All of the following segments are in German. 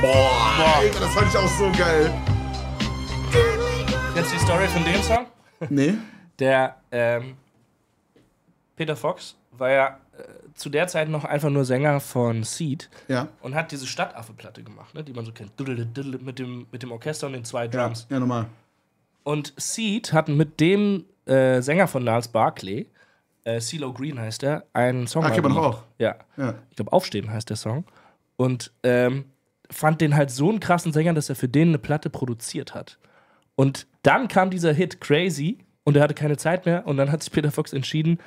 Boah, Boah. Alter, das fand ich auch so geil. Jetzt die Story von dem Song? Nee. Der ähm, Peter Fox war ja äh, zu der Zeit noch einfach nur Sänger von Seed ja. und hat diese Stadtaffe-Platte gemacht, ne, die man so kennt. Mit dem, mit dem Orchester und den zwei Drums. Ja, ja normal. Und Seed hat mit dem äh, Sänger von Niles Barclay, äh, CeeLo Green heißt er, einen Song. gemacht. Ah, kennt man auch. Ja. ja. Ich glaube, Aufstehen heißt der Song. Und ähm, fand den halt so einen krassen Sänger, dass er für den eine Platte produziert hat. Und dann kam dieser Hit Crazy und er hatte keine Zeit mehr und dann hat sich Peter Fox entschieden,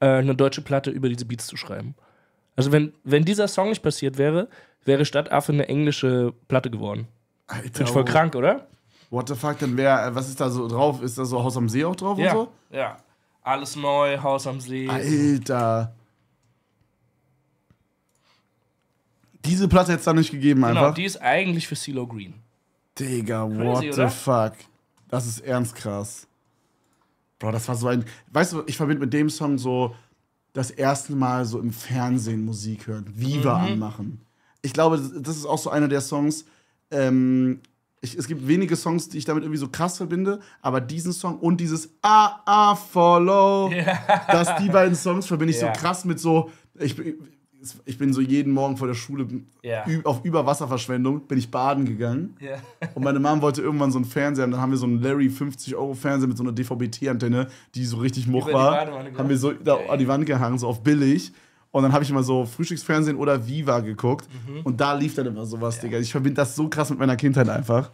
äh, eine deutsche Platte über diese Beats zu schreiben. Also wenn, wenn dieser Song nicht passiert wäre, wäre Stadtaffe eine englische Platte geworden. Alter, Bin ich voll oh. krank, oder? What the fuck, denn wer, äh, was ist da so drauf? Ist da so Haus am See auch drauf ja, und so? Ja, alles neu, Haus am See. Alter. diese Platte hätte es da nicht gegeben genau, einfach. die ist eigentlich für CeeLo Green. Digga, Crazy, what oder? the fuck. Das ist ernst krass. Bro, das war so ein. Weißt du, ich verbinde mit dem Song so das erste Mal so im Fernsehen Musik hören, Viva mhm. anmachen. Ich glaube, das ist auch so einer der Songs. Ähm, ich, es gibt wenige Songs, die ich damit irgendwie so krass verbinde, aber diesen Song und dieses Ah, ah, follow, yeah. dass die beiden Songs verbinde ich yeah. so krass mit so. Ich, ich bin so jeden Morgen vor der Schule yeah. auf Überwasserverschwendung, bin ich baden gegangen. Yeah. und meine Mom wollte irgendwann so einen Fernseher haben. dann haben wir so einen Larry 50-Euro-Fernseher mit so einer DVB-T-Antenne, die so richtig much war. Haben wir so da an die Wand gehangen, so auf billig. Und dann habe ich immer so Frühstücksfernsehen oder Viva geguckt. Mhm. Und da lief dann immer sowas, ja. Digga. Ich verbinde das so krass mit meiner Kindheit einfach.